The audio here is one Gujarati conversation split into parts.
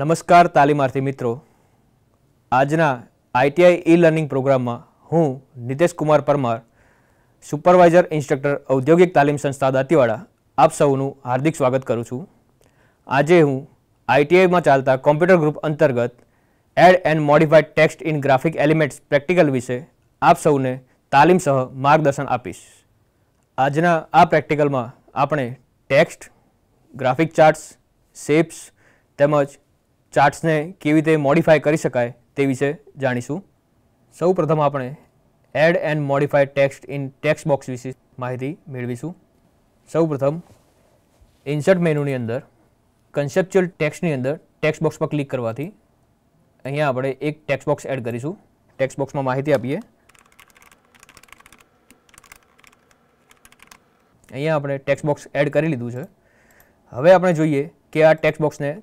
નમસ્કાર તાલીમાર્થી મિત્રો આજના આઈટીઆઈ ઈ લર્નિંગ પ્રોગ્રામમાં હું નિતેશ કુમાર પરમાર સુપરવાઇઝર ઇન્સ્ટ્રક્ટર ઔદ્યોગિક તાલીમ સંસ્થા દાંતીવાડા આપ સૌનું હાર્દિક સ્વાગત કરું છું આજે હું આઈટીઆઈમાં ચાલતા કોમ્પ્યુટર ગ્રુપ અંતર્ગત add and modified text in graphic elements practical વિશે આપ સૌને તાલીમ સહ માર્ગદર્શન આપીશ આજના આ પ્રેક્ટિકલમાં આપણે ટેક્સ્ટ ગ્રાફિક ચાર્ટ્સ શેપ્સ તેમજ ચાર્ટ્સને કેવી રીતે મોડિફાય કરી શકાય તે વિશે જાણીશું સૌ પ્રથમ આપણે add and modify text in text box વિશે માહિતી મેળવીશું સૌ પ્રથમ ઇન્સર્ટ મેનુની અંદર કન્સેપ્ચ્યુઅલ ટેક્સ્ટની અંદર ટેક્સ્ટ બોક્સ પર ક્લિક કરવાથી અહીંયા આપણે એક ટેક્સ્ટ બોક્સ એડ કરીશું ટેક્સ્ટ બોક્સમાં માહિતી આપીએ અહીંયા આપણે ટેક્સ્ટ બોક્સ એડ કરી લીધું છે હવે આપણે જોઈએ કે આ ટેક્સ્ટ બોક્સને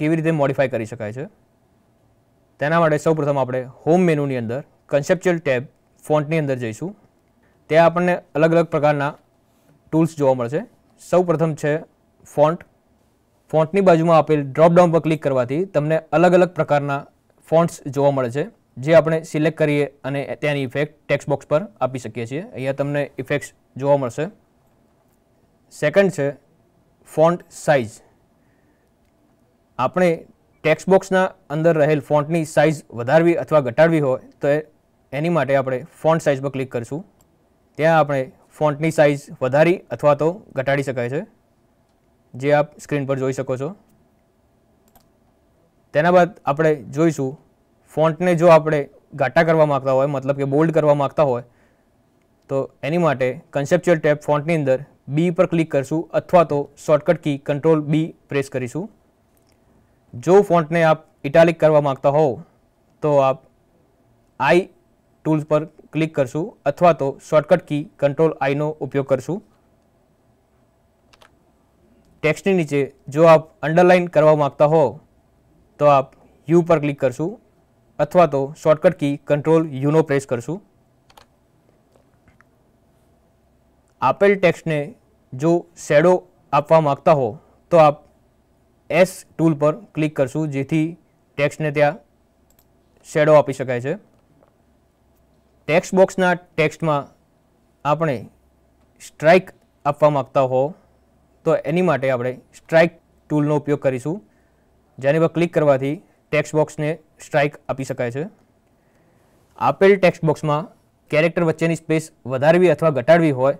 કેવી રીતે મોડિફાય કરી શકાય છે તેના માટે સૌપ્રથમ આપણે હોમ મેનુની અંદર કન્સેપ્ચ્યુઅલ ટેબ ફોન્ટની અંદર જઈશું ત્યાં આપણને અલગ અલગ પ્રકારના ટૂલ્સ જોવા મળશે સૌપ્રથમ છે ફોન્ટ ફોન્ટની બાજુમાં આપેલ ડ્રોપડાઉન પર ક્લિક કરવાથી તમને અલગ અલગ પ્રકારના ફોન્ટ્સ જોવા મળે છે જે આપણે સિલેક્ટ કરીએ અને ત્યાંની ઇફેક્ટ ટેક્સ્ટ બોક્સ પર આપી શકીએ છીએ અહીંયા તમને ઇફેક્ટ્સ જોવા મળશે સેકન્ડ છે ફોન્ટ સાઇઝ આપણે ટેક્સ્ટ બોક્સના અંદર રહેલ ફોન્ટની સાઇઝ વધારવી અથવા ઘટાડવી હોય તો એની માટે આપણે ફોન્ટ સાઇઝ પર ક્લિક કરીશું ત્યાં આપણે ફોન્ટની સાઇઝ વધારી અથવા તો ઘટાડી શકાય છે જે આપ સ્ક્રીન પર જોઈ શકો છો તેના બાદ આપણે જોઈશું ફોન્ટને જો આપણે ઘાટા કરવા માગતા હોય મતલબ કે બોલ્ડ કરવા માગતા હોય તો એની માટે કન્સેપ્ચ્યુઅલ ટેબ ફોન્ટની અંદર બી પર ક્લિક કરીશું અથવા તો shortcut key control B press કરીશું जो फॉन्ट ने आप इटालिक करवा मांगता हो तो आप आई टूल्स पर क्लिक करशू अथवा तो shortcut key control I know उपयोग करशू टेक्स्ट नीचे जो आप अंडरलाइन करवा मांगता हो तो आप यू पर क्लिक करशू अथवा तो शॉर्टकट की कंट्रोल यू नो प्रेस करशू आपेल टेक्स्ट ने जो शेडो आप मांगता हो तो आप એસ ટૂલ પર ક્લિક કરશું જેથી ટેક્સ્ટને ત્યાં શેડો આપી શકાય છે ટેક્સ્ટ બોક્સના ટેક્સ્ટમાં આપણે સ્ટ્રાઇક આપવા માગતા હો તો એની માટે આપણે સ્ટ્રાઇક ટૂલનો ઉપયોગ કરીશું જેની પર ક્લિક કરવાથી ટેક્સ્ટ બોક્સને સ્ટ્રાઇક આપી શકાય છે આપેલ ટેક્સ્ટ બોક્સમાં કેરેક્ટર વચ્ચેની સ્પેસ વધારવી અથવા ઘટાડવી હોય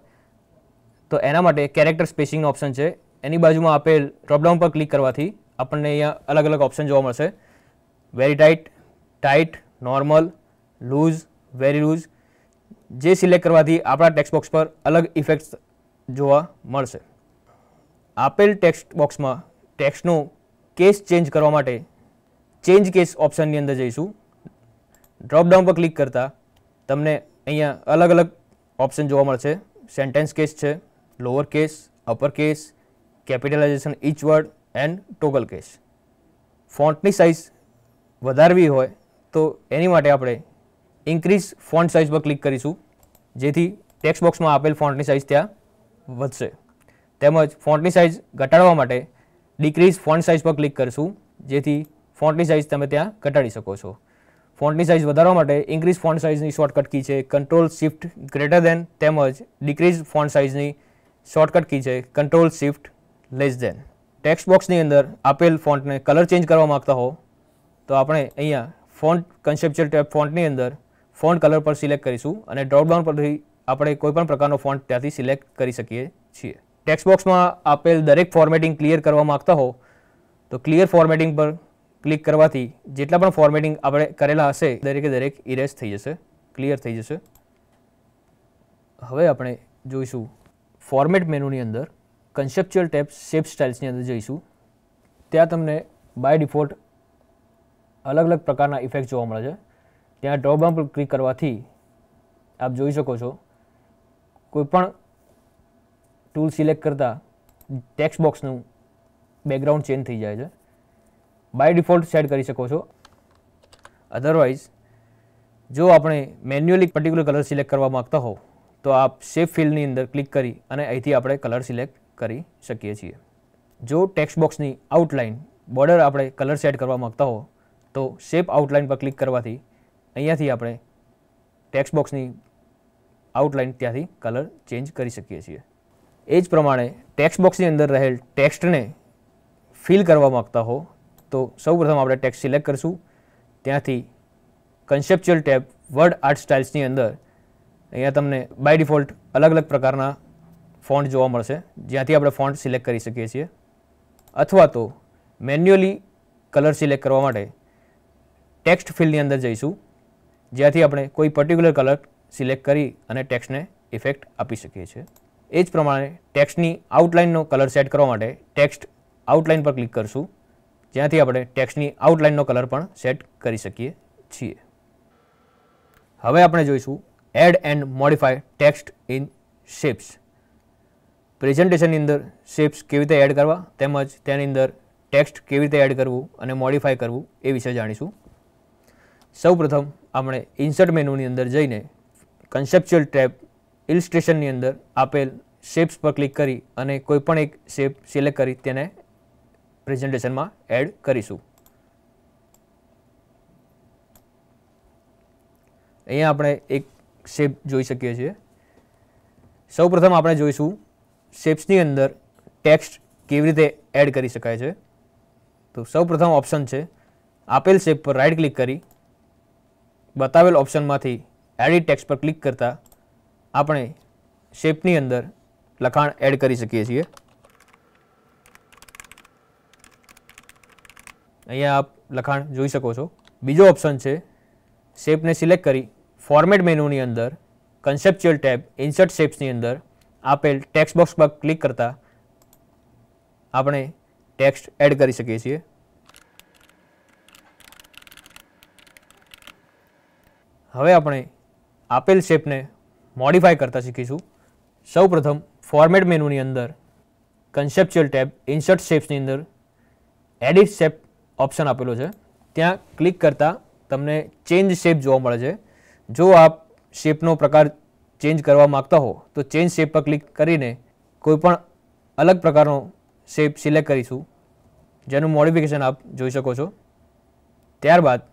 તો એના માટે કેરેક્ટર સ્પેસિંગનો ઓપ્શન છે એની બાજુમાં આપેલ ડ્રોપડાઉન પર ક્લિક કરવાથી આપણે અહીં અલગ અલગ ઓપ્શન જોવા મળશે very tight tight normal loose very loose જે સિલેક્ટ કરવાથી આપડા ટેક્સ્ટ બોક્સ પર અલગ ઇફેક્ટ્સ જોવા મળશે આપેલ ટેક્સ્ટ બોક્સમાં ટેક્સ્ટ નું કેસ ચેન્જ કરવા માટે ચેન્જ કેસ ઓપ્શનની અંદર જઈશું ડ્રોપડાઉન પર ક્લિક કરતા તમને અહીંયા અલગ અલગ ઓપ્શન જોવા મળશે સેન્ટેન્સ કેસ છે lower case upper case capitalization each word and toggle case ફોન્ટની સાઈઝ વધારવી હોય તો એની માટે આપણે ઇન્ક્રીઝ ફોન્ટ સાઈઝ પર ક્લિક કરીશું જેથી ટેક્સ્ટ બોક્સ માં આપેલ ફોન્ટની સાઈઝ ત્યાં વધશે તેમ જ ફોન્ટની સાઈઝ ઘટાડવા માટે ડીક્રીઝ ફોન્ટ સાઈઝ પર ક્લિક કરીશું જેથી ફોન્ટની સાઈઝ તમે ત્યાં ઘટાડી શકો છો ફોન્ટની સાઈઝ વધારવા માટે ઇન્ક્રીઝ ફોન્ટ સાઈઝ ની શોર્ટકટ કી છે કંટ્રોલ શિફ્ટ ગ્રેટર ધન તેમ જ ડીક્રીઝ ફોન્ટ સાઈઝ ની શોર્ટકટ કી છે control shift less than text box ની અંદર આપેલ ફોન્ટ ને કલર ચેન્જ કરવા માંગતા હો તો આપણે અહીંયા ફોન્ટ કન્સેપ્ચ્યુઅલ ટેબ ફોન્ટ ની અંદર ફોન્ટ કલર પર સિલેક્ટ કરીશું અને ડ્રોપડાઉન પરથી આપણે કોઈપણ પ્રકારનો ફોન્ટ ત્યાંથી સિલેક્ટ કરી સકીએ છીએ ટેક્સ્ટ બોક્સ માં આપેલ દરેક ફોર્મેટિંગ ક્લિયર કરવા માંગતા હો તો ક્લિયર ફોર્મેટિંગ પર ક્લિક કરવાથી જેટલા પણ ફોર્મેટિંગ આપણે કરેલા હશે દરેક દરેક ઈરેઝ થઈ જશે ક્લિયર થઈ જશે હવે આપણે જોઈશું ફોર્મેટ મેનુ ની અંદર कांसेप्टुअल टैप्स शेप स्टाइल्स ની અંદર જઈશું ત્યાં તમને બાય ડિફોલ્ટ અલગ અલગ પ્રકારના ઇફેક્ટ જોવા મળશે ત્યાં ડબલ ક્લિક કરવાથી આપ જોઈ શકો છો કોઈ પણ ટૂલ સિલેક્ટ કરતા ટેક્સ્ટ બોક્સ નું બેકગ્રાઉન્ડ ચેન્જ થઈ જાય છે બાય ડિફોલ્ટ સેટ કરી શકો છો અધરવાઇઝ જો આપણે મેન્યુઅલી પર્ટીક્યુલર કલર સિલેક્ટ કરવા માંગતા હો તો આપ શેપ ફિલ ની અંદર ક્લિક કરી અને અહીંથી આપણે કલર સિલેક્ટ કરી શકીએ છીએ જો ટેક્સ્ટ બોક્સ ની આઉટલાઈન બોર્ડર આપણે કલર સેટ કરવા માંગતા હો તો શેપ આઉટલાઈન પર ક્લિક કરવાથી અહીંયાથી આપણે ટેક્સ્ટ બોક્સ ની આઉટલાઈન ત્યાંથી કલર ચેન્જ કરી શકીએ છીએ એ જ પ્રમાણે ટેક્સ્ટ બોક્સ ની અંદર રહેલ ટેક્સ્ટ ને ફિલ કરવા માંગતા હો તો સૌ પ્રથમ આપણે ટેક્સ્ટ સિલેક્ટ કરશું ત્યાંથી conceptual tab word art styles ની અંદર અહીંયા તમને બાય ડિફોલ્ટ અલગ અલગ પ્રકારના ફોન્ટ જોવા મળશે જ્યાંથી આપણે ફોન્ટ સિલેક્ટ કરી શકીએ છીએ અથવા તો મેન્યુઅલી કલર સિલેક્ટ કરવા માટે ટેક્સ્ટ ફિલ્ડની અંદર જઈશું જ્યાંથી આપણે કોઈ પર્ટિક્યુલર કલર સિલેક્ટ કરી અને ટેક્સ્ટને ઇફેક્ટ આપી શકીએ છીએ એ જ પ્રમાણે ટેક્સ્ટની આઉટલાઇનનો કલર સેટ કરવા માટે ટેક્સ્ટ આઉટલાઇન પર ક્લિક કરશું જ્યાંથી આપણે ટેક્સ્ટની આઉટલાઇનનો કલર પણ સેટ કરી શકીએ છીએ હવે આપણે જોઈશું add and modify text in shapes presentation ની અંદર શેપ્સ કેવી રીતે એડ કરવા તેમજ તે ની અંદર ટેક્સ્ટ કેવી રીતે એડ કરવું અને મોડિફાય કરવું એ વિશે જાણીશું સૌપ્રથમ આપણે ઇન્સર્ટ મેનુ ની અંદર જઈને કન્સેપ્ચ્યુઅલ ટ્રેપ ઇલસ્ટ્રેશન ની અંદર આપેલ શેપ્સ પર ક્લિક કરી અને કોઈ પણ એક શેપ સિલેક્ટ કરી તેને પ્રેઝન્ટેશન માં એડ કરીશું અહીંયા આપણે એક શેપ જોઈ સકીએ છીએ સૌપ્રથમ આપણે જોઈશું शेप्स ની અંદર ટેક્સ્ટ કેવ રીતે એડ કરી શકાય છે તો સૌપ્રથમ ઓપ્શન છે આપેલ શેપ પર રાઈટ ક્લિક કરી બતાવેલ ઓપ્શનમાંથી એડ ટેક્સ્ટ પર ક્લિક કરતા આપણે શેપ ની અંદર લખાણ એડ કરી સકીએ છીએ અહીંયા આપ લખાણ જોઈ શકો છો બીજો ઓપ્શન છે શેપ ને સિલેક્ટ કરી ફોર્મેટ મેનુ ની અંદર કન્સેપ્ચ્યુઅલ ટેબ ઇન્સર્ટ શેપ્સ ની અંદર આપેલ ટેક્સ્ટ બોક્સ પર ક્લિક કરતા આપણે ટેક્સ્ટ એડ કરી સકીએ છીએ હવે આપણે આપેલ શેપ ને મોડિફાય કરતા શીખીશું સૌપ્રથમ ફોર્મેટ મેનુ ની અંદર કન્સેપ્ચ્યુઅલ ટેબ ઇન્સર્ટ શેપ્સ ની અંદર એડિટ શેપ ઓપ્શન આપેલું છે ત્યાં ક્લિક કરતા તમને ચેન્જ શેપ જોવા મળશે જો આપ શેપ નો પ્રકાર ચેન્જ કરવા માગતા હો તો ચેન્જ શેપ પર ક્લિક કરીને કોઈપણ અલગ પ્રકારનો શેપ સિલેક્ટ કરીશું જેનું મોડિફિકેશન આપ જોઈ શકો છો ત્યારબાદ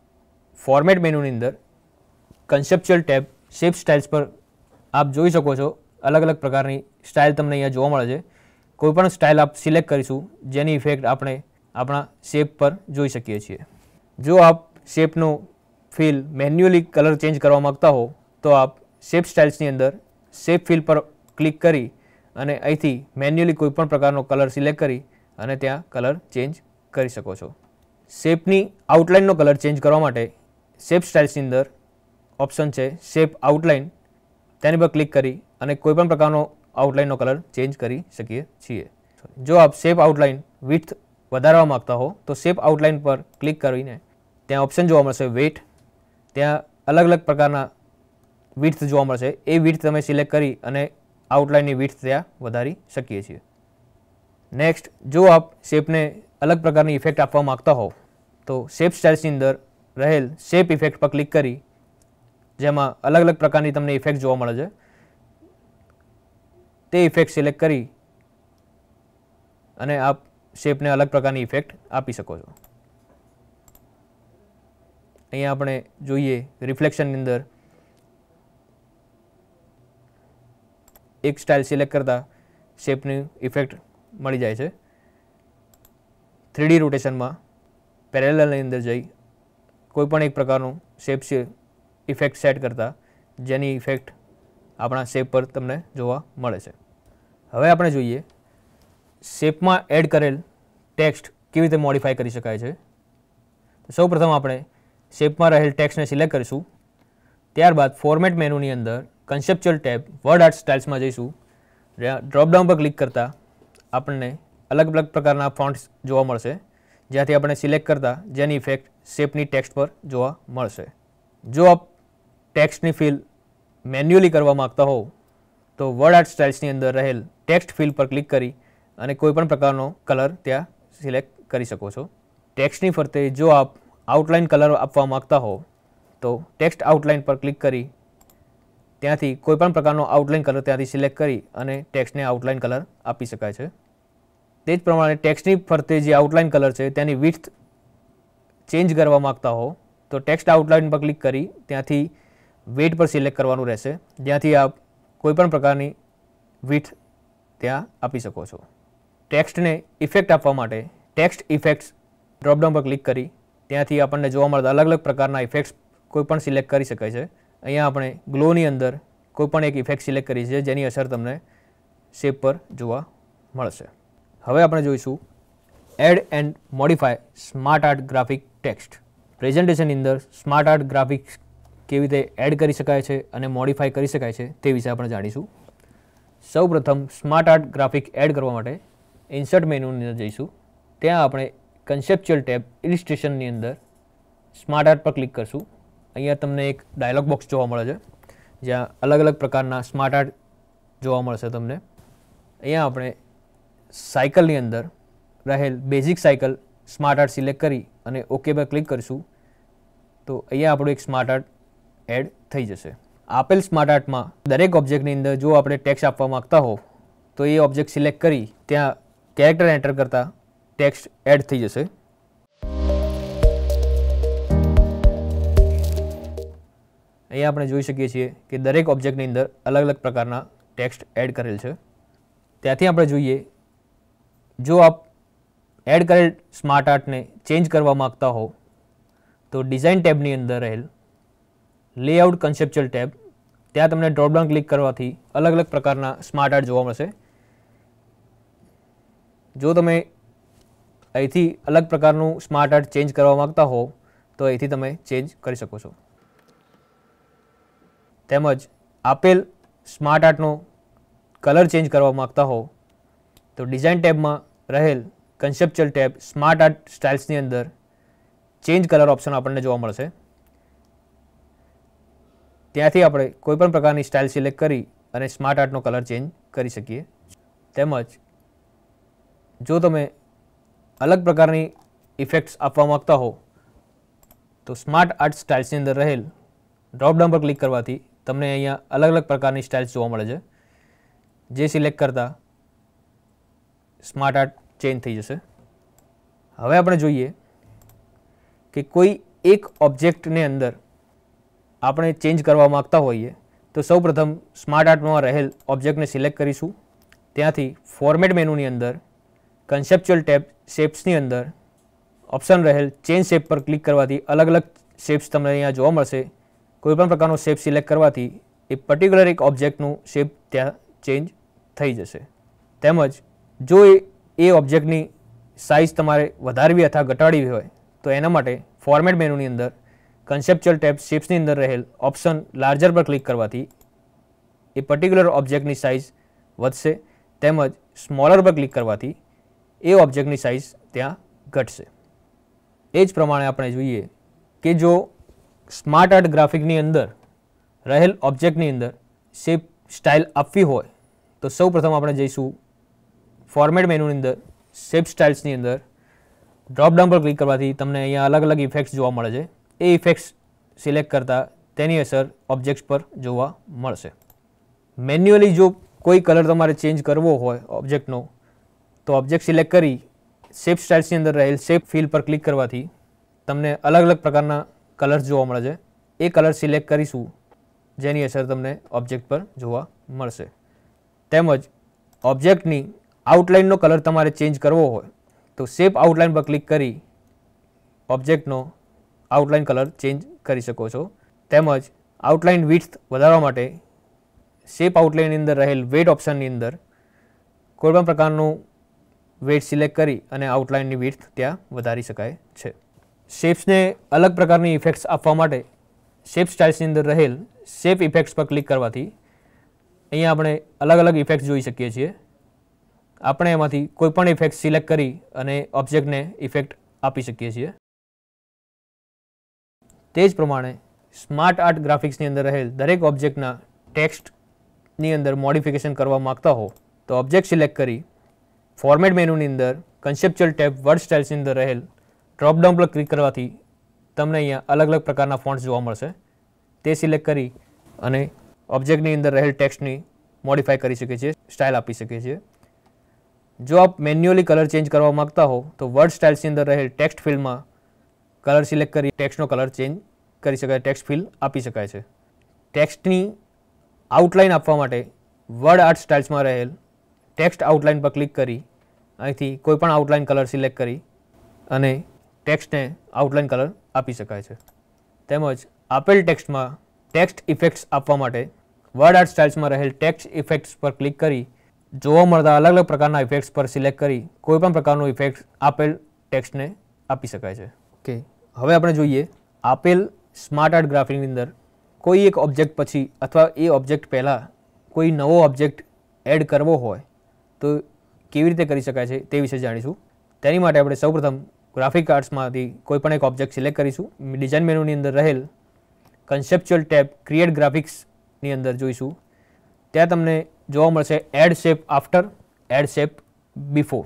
ફોર્મેટ મેનુની અંદર કન્સેપ્ચ્યુઅલ ટેબ શેપ સ્ટાઇલ્સ પર આપ જોઈ શકો છો અલગ અલગ પ્રકારની સ્ટાઇલ તમને અહીંયા જોવા મળે છે કોઈપણ સ્ટાઇલ આપ સિલેક્ટ કરીશું જેની ઇફેક્ટ આપણે આપણા શેપ પર જોઈ શકીએ છીએ જો આપ શેપનો ફીલ મેન્યુઅલી કલર ચેન્જ કરવા માગતા હો તો આપ शेप स्टाइल्स ની અંદર શેપ ફિલ પર ક્લિક કરી અને અહીંથી મેન્યુઅલી કોઈ પણ પ્રકારનો કલર સિલેક્ટ કરી અને ત્યાં કલર ચેન્જ કરી શકો છો શેપ ની આઉટલાઈન નો કલર ચેન્જ કરવા માટે શેપ સ્ટાઈલ્સ ની અંદર ઓપ્શન છે શેપ આઉટલાઈન તેના પર ક્લિક કરી અને કોઈ પણ પ્રકારનો આઉટલાઈન નો કલર ચેન્જ કરી સકીએ છીએ જો આપ શેપ આઉટલાઈન વિડથ વધારવા માંગતા હો તો શેપ આઉટલાઈન પર ક્લિક કરીને ત્યાં ઓપ્શન જોવા મળશે વેટ ત્યાં અલગ અલગ પ્રકારના વિડ્થ જોવા મળશે એ વિડ્થ તમે સિલેક્ટ કરી અને આઉટલાઇનની વિડ્થ ત્યાં વધારી શકીએ છીએ નેક્સ્ટ જો આપ શેપને અલગ પ્રકારની ઇફેક્ટ આપવા માગતા હોવ તો શેપ સ્ટાઇલ્સની અંદર રહેલ શેપ ઇફેક્ટ પર ક્લિક કરી જેમાં અલગ અલગ પ્રકારની તમને ઇફેક્ટ જોવા મળે છે તે ઇફેક્ટ સિલેક્ટ કરી અને આપ શેપને અલગ પ્રકારની ઇફેક્ટ આપી શકો છો અહીંયા આપણે જોઈએ રિફ્લેક્શનની અંદર એક સ્ટાઇલ સિલેક્ટ કરતાં શેપની ઇફેક્ટ મળી જાય છે થ્રીડી રોટેશનમાં પેરેલની અંદર જઈ કોઈપણ એક પ્રકારનું શેપ ઇફેક્ટ સેટ કરતા જેની ઇફેક્ટ આપણા શેપ પર તમને જોવા મળે છે હવે આપણે જોઈએ શેપમાં એડ કરેલ ટેક્સ્ટ કેવી રીતે મોડિફાઈ કરી શકાય છે તો સૌ આપણે શેપમાં રહેલ ટેક્સ્ટને સિલેક્ટ કરીશું ત્યારબાદ ફોર્મેટ મેનુની અંદર conceptual tab word art styles માં જઈશું ડ્રોપડાઉન પર ક્લિક કરતા આપણને અલગ અલગ પ્રકારના ફોન્ટ્સ જોવા મળશે જેથી આપણે સિલેક્ટ કરતા જેની ઇફેક્ટ શેપની ટેક્સ્ટ પર જોવા મળશે જો આપ ટેક્સ્ટની ફિલ મેન્યુઅલી કરવા માંગતા હો તો વર્ડ आर्ट સ્ટાઇલ્સની અંદર રહેલ ટેક્સ્ટ ફિલ પર ક્લિક કરી અને કોઈ પણ પ્રકારનો કલર ત્યાં સિલેક્ટ કરી શકો છો ટેક્સ્ટની ફરતે જો આપ આઉટલાઇન કલર આપવા માંગતા હો તો ટેક્સ્ટ આઉટલાઇન પર ક્લિક કરી ત્યાંથી કોઈપણ પ્રકારનો આઉટલાઇન કલર ત્યાંથી સિલેક્ટ કરી અને ટેક્સ્ટને આઉટલાઇન કલર આપી શકાય છે તે જ પ્રમાણે ટેક્સ્ટની ફરતે જે આઉટલાઇન કલર છે તેની વિથ ચેન્જ કરવા માગતા હો તો ટેક્સ્ટ આઉટલાઇન પર ક્લિક કરી ત્યાંથી વેટ પર સિલેક્ટ કરવાનું રહેશે જ્યાંથી આપ કોઈપણ પ્રકારની વિથ ત્યાં આપી શકો છો ટેક્સ્ટને ઇફેક્ટ આપવા માટે ટેક્સ્ટ ઇફેક્ટ્સ ડ્રોપડાઉન પર ક્લિક કરી ત્યાંથી આપણને જોવા મળતા અલગ અલગ પ્રકારના ઇફેક્ટ્સ કોઈપણ સિલેક્ટ કરી શકાય છે અહીંયા આપણે ગ્લોની અંદર કોઈપણ એક ઇફેક્ટ સિલેક્ટ કરી છે જેની અસર તમને શેપ પર જોવા મળશે હવે આપણે જોઈશું add and modify smart art graphic text પ્રેઝન્ટેશનની અંદર સ્માર્ટ આર્ટ ગ્રાફિક્સ કેવી રીતે એડ કરી શકાય છે અને મોડિફાય કરી શકાય છે તે વિશે આપણે જાણીશું સૌપ્રથમ સ્માર્ટ આર્ટ ગ્રાફિક એડ કરવા માટે ઇન્સર્ટ મેનુની અંદર જઈશું ત્યાં આપણે કન્સેપ્ચ્યુઅલ ટેબ ઇલિસ્ટ્રેશનની અંદર સ્માર્ટ આર્ટ પર ક્લિક કરશું અહીંયા તમને એક ડાયલોગ બોક્સ જોવા મળે છે જ્યાં અલગ અલગ પ્રકારના સ્માર્ટ આર્ટ જોવા મળશે તમને અહીંયા આપણે સાયકલની અંદર રહેલ basic cycle smart art select કરી અને ઓકે પર ક્લિક કરીશું તો અહીંયા આપણું એક સ્માર્ટ આર્ટ એડ થઈ જશે આપેલ સ્માર્ટ આર્ટમાં દરેક ઓબ્જેક્ટની અંદર જો આપણે ટેક્સ આપવા માગતા હો તો એ ઓબ્જેક્ટ સિલેક્ટ કરી ત્યાં કેરેક્ટર એન્ટર કરતાં ટેક્સ્ટ એડ થઈ જશે એ આપણે જોઈ શકીએ છીએ કે દરેક ઓબ્જેક્ટ ની અંદર અલગ અલગ પ્રકારના ટેક્સ્ટ એડ કરેલ છે ત્યાંથી આપણે જોઈએ જો આપ એડ કરેલ સ્માર્ટ આર્ટ ને ચેન્જ કરવા માંગતા હો તો ડિઝાઇન ટેબ ની અંદર રહેલ લેઆઉટ કન્સેપ્ચ્યુઅલ ટેબ ત્યાં તમને ડ્રોપડાઉન ક્લિક કરવાથી અલગ અલગ પ્રકારના સ્માર્ટ આર્ટ જોવા મળશે જો તમે આથી અલગ પ્રકારનું સ્માર્ટ આર્ટ ચેન્જ કરવા માંગતા હો તો આથી તમે ચેન્જ કરી શકો છો તેમજ આપેલ સ્માર્ટ આર્ટનો કલર ચેન્જ કરવા માગતા હો તો ડિઝાઇન ટેબમાં રહેલ કન્સેપ્ચ્યુઅલ ટેબ સ્માર્ટ આર્ટ સ્ટાઇલ્સની અંદર ચેન્જ કલર ઓપ્શન આપણને જોવા મળશે ત્યાંથી આપણે કોઈપણ પ્રકારની સ્ટાઇલ સિલેક્ટ કરી અને સ્માર્ટ આર્ટનો કલર ચેન્જ કરી શકીએ તેમજ જો તમે અલગ પ્રકારની ઇફેક્ટ્સ આપવા માગતા હો તો સ્માર્ટ આર્ટ સ્ટાઇલ્સની અંદર રહેલ ડ્રોપડાઉન પર ક્લિક કરવાથી તમને અહીંયા અલગ અલગ પ્રકારની સ્ટાઈલ્સ જોવા મળશે જે સિલેક્ટ કરતા સ્માર્ટ આર્ટ ચેન્જ થઈ જશે હવે આપણે જોઈએ કે કોઈ એક ઓબ્જેક્ટ ને અંદર આપણે ચેન્જ કરવા માંગતા હોઈએ તો સૌ પ્રથમ સ્માર્ટ આર્ટ માં રહેલ ઓબ્જેક્ટ ને સિલેક્ટ કરીશું ત્યાંથી ફોર્મેટ મેનુ ની અંદર કન્સેપ્ચ્યુઅલ ટેબ શેપ્સ ની અંદર ઓપ્શન રહેલ ચેન્જ શેપ પર ક્લિક કરવાથી અલગ અલગ શેપ્સ તમને અહીંયા જોવા મળશે કોઈપણ પ્રકારનો શેપ સિલેક્ટ કરવાથી એ પર્ટીક્યુલર એક ઓબ્જેક્ટ નું શેપ ત્યાં ચેન્જ થઈ જશે તેમજ જો એ ઓબ્જેક્ટ ની સાઈઝ તમારે વધારવી હોયatha ઘટાડવી હોય તો એના માટે ફોર્મેટ મેનુ ની અંદર કન્સેપ્ચ્યુઅલ ટેબ શેપ્સ ની અંદર રહેલ ઓપ્શન larger પર ક્લિક કરવાથી એ પર્ટીક્યુલર ઓબ્જેક્ટ ની સાઈઝ વધશે તેમજ smaller પર ક્લિક કરવાથી એ ઓબ્જેક્ટ ની સાઈઝ ત્યાં ઘટશે એ જ પ્રમાણે આપણે જોઈએ કે જો स्मार्ट आर्ट ग्राफिक ની અંદર રહેલ ઓબ્જેક્ટ ની અંદર શેપ સ્ટાઇલ એપ્લાય હોય તો સૌ પ્રથમ આપણે જઈશું ફોર્મેટ મેનુ ની અંદર શેપ સ્ટાઇલસ ની અંદર ડ્રોપડાઉન પર ક્લિક કરવાથી તમને અહીંયા અલગ અલગ ઇફેક્ટ્સ જોવા મળશે એ ઇફેક્ટ્સ સિલેક્ટ કરતા તે નિયસર ઓબ્જેક્ટ પર જોવા મળશે મેન્યુઅલી જો કોઈ કલર તમારે ચેન્જ કરવો હોય ઓબ્જેક્ટ નો તો ઓબ્જેક્ટ સિલેક્ટ કરી શેપ સ્ટાઇલસ ની અંદર રહેલ શેપ ફિલ પર ક્લિક કરવાથી તમને અલગ અલગ પ્રકારના કલર્સ જોવા મળે છે એક કલર સિલેક્ટ કરીશું જેની અસર તમને ઓબ્જેક્ટ પર જોવા મળશે તેમજ ઓબ્જેક્ટ ની આઉટલાઈન નો કલર તમારે ચેન્જ કરવો હોય તો શેપ આઉટલાઈન પર ક્લિક કરી ઓબ્જેક્ટ નો આઉટલાઈન કલર ચેન્જ કરી શકો છો તેમજ આઉટલાઈન વિડથ વધારવા માટે શેપ આઉટલાઈન ની અંદર રહેલ વેટ ઓપ્શન ની અંદર કોઈ પણ પ્રકાર નું વેટ સિલેક્ટ કરી અને આઉટલાઈન ની વિડથ ત્યાં વધારી શકાય છે शेप्स ને અલગ પ્રકાર ની ઇફેક્ટ્સ આપવા માટે શેપ સ્ટાઇલ્સ ની અંદર રહેલ શેપ ઇફેક્ટ્સ પર ક્લિક કરવાથી અહીં આપણે અલગ અલગ ઇફેક્ટ જોઈ શકીએ છીએ આપણે માંથી કોઈપણ ઇફેક્ટ સિલેક્ટ કરી અને ઓબ્જેક્ટ ને ઇફેક્ટ આપી શકીએ છીએ તેજ પ્રમાણે સ્માર્ટ આર્ટ ગ્રાફિક્સ ની અંદર રહેલ દરેક ઓબ્જેક્ટ ના ટેક્સ્ટ ની અંદર મોડિફિકેશન કરવા માંગતા હો તો ઓબ્જેક્ટ સિલેક્ટ કરી ફોર્મેટ મેનુ ની અંદર કન્સેપ્ચ્યુઅલ ટેબ વર્ડ સ્ટાઇલ્સ ની અંદર રહેલ ड्रॉपडाउन પર ક્લિક કરવાથી તમને અહીં અલગ અલગ પ્રકારના ફોન્ટ્સ જોવા મળશે તે સિલેક્ટ કરી અને ઓબ્જેક્ટ ની અંદર રહેલ ટેક્સ્ટ ની મોડિફાય કરી શકે છે સ્ટાઇલ આપી શકે છે જો આપ મેન્યુઅલી કલર ચેન્જ કરવા માંગતા હો તો વર્ડ સ્ટાઇલસ ની અંદર રહેલ ટેક્સ્ટ ફિલ્માં કલર સિલેક્ટ કરી ટેક્સ્ટ નો કલર ચેન્જ કરી શકે ટેક્સ્ટ ફિલ્ આપી શકાય છે ટેક્સ્ટ ની આઉટલાઇન આપવા માટે વર્ડ આર્ટ સ્ટાઇલસ માં રહેલ ટેક્સ્ટ આઉટલાઇન પર ક્લિક કરી આથી કોઈપણ આઉટલાઇન કલર સિલેક્ટ કરી અને ટેક્સ્ટને આઉટલાઇન કલર આપી શકાય છે તેમજ આપેલ ટેક્સ્ટમાં ટેક્સ્ટ ઇફેક્ટ્સ આપવા માટે વર્ડ આર્ટ સ્ટાઇલ્સમાં રહેલ ટેક્સ્ટ ઇફેક્ટ્સ પર ક્લિક કરી જોવા મળતા અલગ અલગ પ્રકારના ઇફેક્ટ્સ પર સિલેક્ટ કરી કોઈપણ પ્રકારનો ઇફેક્ટ આપેલ ટેક્સ્ટને આપી શકાય છે ઓકે હવે આપણે જોઈએ આપેલ સ્માર્ટ આર્ટ ગ્રાફિંગની અંદર કોઈ એક ઓબ્જેક્ટ પછી અથવા એ ઓબ્જેક્ટ પહેલાં કોઈ નવો ઓબ્જેક્ટ એડ કરવો હોય તો કેવી રીતે કરી શકાય છે તે વિશે જાણીશું તેની માટે આપણે સૌપ્રથમ ગ્રાફિક આર્ટ્સમાંથી કોઈ પણ એક ઓબ્જેક્ટ સિલેક્ટ કરીશું ડિઝાઇન મેનુની અંદર રહેલ કન્સેપ્ચ્યુઅલ ટેબ ક્રિએટ ગ્રાફિક્સની અંદર જોઈશું ત્યાં તમને જોવા મળશે add shape after add shape before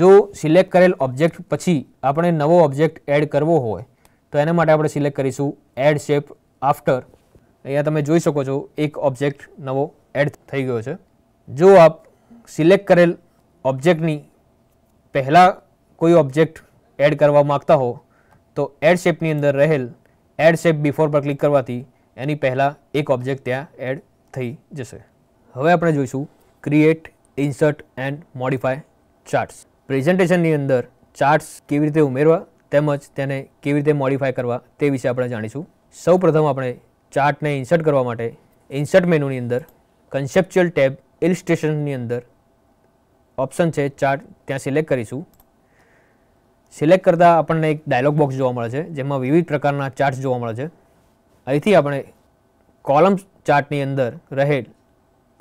જો સિલેક્ટ કરેલ ઓબ્જેક્ટ પછી આપણે નવો ઓબ્જેક્ટ એડ કરવો હોય તો એના માટે આપણે સિલેક્ટ કરીશું એડ શેપ આફ્ટર અહીંયા તમે જોઈ શકો છો એક ઓબ્જેક્ટ નવો એડ થઈ ગયો છે જો આપ સિલેક્ટ કરેલ ઓબ્જેક્ટની પહેલાં કોઈ ઓબ્જેક્ટ એડ કરવા માંગતા હો તો એડ શેપ ની અંદર રહેલ એડ શેપ બિફોર પર ક્લિક કરવાથી એની પહેલા એક ઓબ્જેક્ટ ત્યાં એડ થઈ જશે હવે આપણે જોઈશું create insert and modify charts presentation ની અંદર ચાર્ટ્સ કેવી રીતે ઉમેરવા તેમજ તેને કેવી રીતે મોડિફાય કરવા તે વિશે આપણે જાણીશું સૌ પ્રથમ આપણે ચાર્ટ ને ઇન્સર્ટ કરવા માટે ઇન્સર્ટ મેનુ ની અંદર કન્સેપ્ચ્યુઅલ ટેબ ઇલસ્ટ્રેશન ની અંદર ઓપ્શન છે ચાર્ટ ત્યાં સિલેક્ટ કરીશું સેલેક્ટ કરદા આપણને એક ડાયલોગ બોક્સ જોવા મળશે જેમાં વિવિધ પ્રકારના ચાર્ટ્સ જોવા મળશે અહીંથી આપણે કોલમ્સ ચાર્ટ ની અંદર રહેલ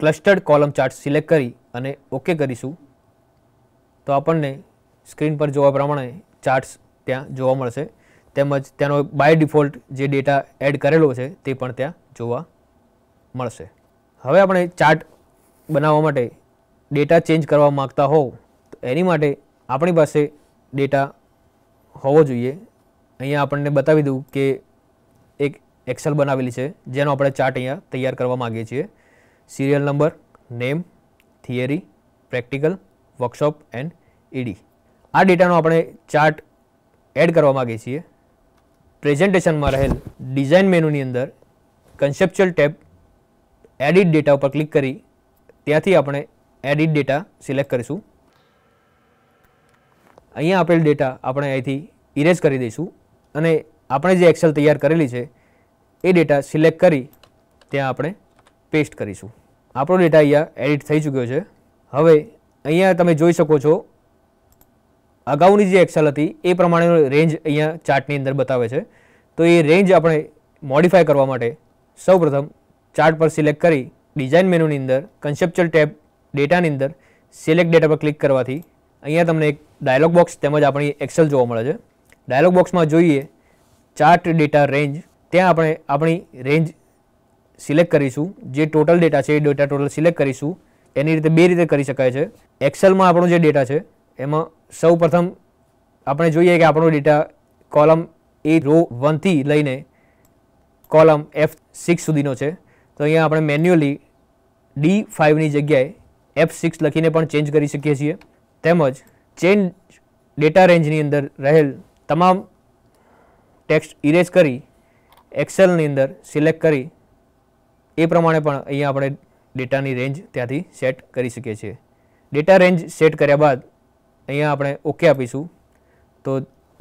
ક્લસ્ટર્ડ કોલમ ચાર્ટ સિલેક્ટ કરી અને ઓકે કરીશું તો આપણને સ્ક્રીન પર જોવા પ્રમાણે ચાર્ટ્સ ત્યાં જોવા મળશે તેમજ તેનો બાય ડિફોલ્ટ જે ડેટા એડ કરેલો છે તે પણ ત્યાં જોવા મળશે હવે આપણે ચાર્ટ બનાવવા માટે ડેટા ચેન્જ કરવા માંગતા હો એની માટે આપણી પાસે ડેટા હોવો જોઈએ અહીંયા આપણે બતાવી દઉં કે એક એક્સેલ બનાવેલી છે જેનો આપણે ચાર્ટ અહીંયા તૈયાર કરવા માંગીએ છીએ serial number name theory practical workshop and add આ ડેટાનો આપણે ચાર્ટ એડ કરવા માંગીએ છીએ પ્રેઝન્ટેશન માં રહેલ ડિઝાઇન મેનુ ની અંદર કન્સેપ્ચ્યુઅલ ટેબ એડિટ ડેટા ઉપર ક્લિક કરી ત્યાંથી આપણે એડિટ ડેટા સિલેક્ટ કરીશું અહીંયા આપેલ ડેટા આપણે અહીંથી ઇરેઝ કરી દઈશું અને આપણે જે એક્સેલ તૈયાર કરેલી છે એ ડેટા સિલેક્ટ કરી ત્યાં આપણે પેસ્ટ કરીશું આપણો ડેટા અહીંયા એડિટ થઈ જ ગયો છે હવે અહીંયા તમે જોઈ શકો છો અગાઉની જે એક્સેલ હતી એ પ્રમાણેનો રેન્જ અહીંયા ચાર્ટ ની અંદર બતાવે છે તો એ રેન્જ આપણે મોડિફાય કરવા માટે સૌપ્રથમ ચાર્ટ પર સિલેક્ટ કરી ડિઝાઇન મેનુ ની અંદર કન્સેપ્ચ્યુઅલ ટેબ ડેટા ની અંદર સિલેક્ટ ડેટા પર ક્લિક કરવાથી અહીંયા તમને એક ડાયલોગ બોક્સ તેમજ આપણી એક્સેલ જોવામાં મળે છે ડાયલોગ બોક્સમાં જોઈએ ચાર્ટ ડેટા રેન્જ ત્યાં આપણે આપણી રેન્જ સિલેક્ટ કરીશું જે ટોટલ ડેટા છે એ ડેટા ટોટલ સિલેક્ટ કરીશું એની રીતે બે રીતે કરી શકાય છે એક્સેલમાં આપણો જે ડેટા છે એમાં સૌ પ્રથમ આપણે જોઈએ કે આપણો ડેટા કોલમ A રો 1 થી લઈને કોલમ F 6 સુધીનો છે તો અહીંયા આપણે મેન્યુઅલી D5 ની જગ્યાએ F6 લખીને પણ ચેન્જ કરી સકીએ છીએ તેમજ ચેન ડેટા રેન્જની અંદર રહેલ તમામ ટેક્સ્ટ ઇરેઝ કરી એક્સેલની અંદર સિલેક્ટ કરી એ પ્રમાણે પણ અહીંયા આપણે ડેટાની રેન્જ ત્યાંથી સેટ કરી શકીએ છીએ ડેટા રેન્જ સેટ કર્યા બાદ અહીંયા આપણે ઓકે આપીશું તો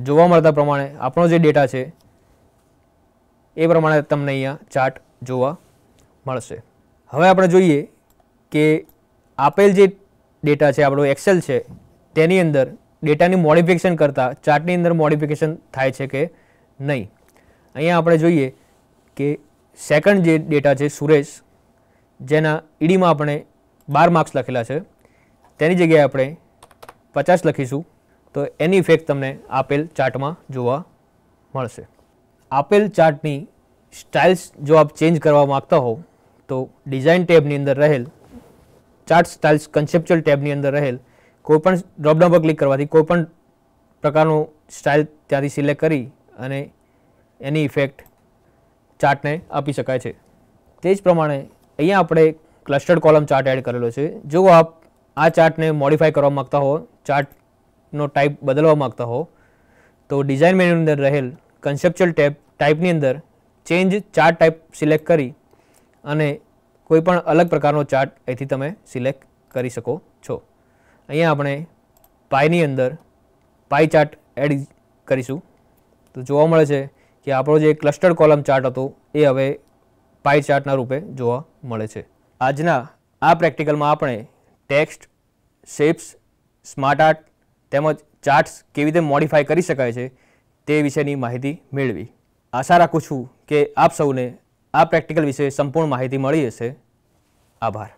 જોવા મળતા પ્રમાણે આપણો જે ડેટા છે એ પ્રમાણે તમને અહીંયા ચાર્ટ જોવા મળશે હવે આપણે જોઈએ કે આપેલ જે ડેટા છે આપણો એક્સેલ છે તેની અંદર ડેટાની મોડિફિકેશન કરતાં ચાર્ટની અંદર મોડિફિકેશન થાય છે કે નહીં અહીંયા આપણે જોઈએ કે સેકન્ડ જે ડેટા છે સુરેશ જેના ઈડીમાં આપણે બાર માર્ક્સ લખેલા છે તેની જગ્યાએ આપણે પચાસ લખીશું તો એની ઇફેક્ટ તમને આપેલ ચાર્ટમાં જોવા મળશે આપેલ ચાર્ટની સ્ટાઇલ્સ જો આપ ચેન્જ કરવા માગતા હો તો ડિઝાઇન ટેબની અંદર રહેલ ચાર્ટ સ્ટાઇલ્સ કન્સેપ્ચ્યુઅલ ટેબની અંદર રહેલ કોઈપણ ડ્રોપડાઉન પર ક્લિક કરવાથી કોઈ પણ પ્રકારનો સ્ટાઇલ ત્યાંથી સિલેક્ટ કરી અને એની ઇફેક્ટ ચાર્ટને આપી શકાય છે તે જ પ્રમાણે અહીં આપણે ક્લસ્ટર્ડ કોલમ ચાર્ટ એડ કરેલો છે જો આપ આ ચાર્ટને મોડિફાય કરવા માંગતા હોવ ચાર્ટ નો ટાઇપ બદલવા માંગતા હો તો ડિઝાઇન મેનૂ ની અંદર રહેલ કન્સેપ્ચ્યુઅલ ટેબ ટાઇપ ની અંદર ચેન્જ ચાર્ટ ટાઇપ સિલેક્ટ કરી અને કોઈ પણ અલગ પ્રકારનો ચાર્ટ અહીંથી તમે સિલેક્ટ કરી શકો છો અહીંયા આપણે પાઈની અંદર પાઈ ચાર્ટ એડ કરીશું તો જોવા મળે છે કે આપણો જે ક્લસ્ટર કોલમ ચાર્ટ હતો એ હવે પાઈ ચાર્ટના રૂપે જોવા મળે છે આજના આ પ્રેક્ટિકલમાં આપણે ટેક્સ્ટ શેપ્સ સ્માર્ટ આર્ટ તેમજ ચાર્ટ્સ કેવી રીતે મોડિફાઈ કરી શકાય છે તે વિશેની માહિતી મેળવી આશા રાખું છું કે આપ સૌને આ પ્રેક્ટિકલ વિશે સંપૂર્ણ માહિતી મળી હશે આભાર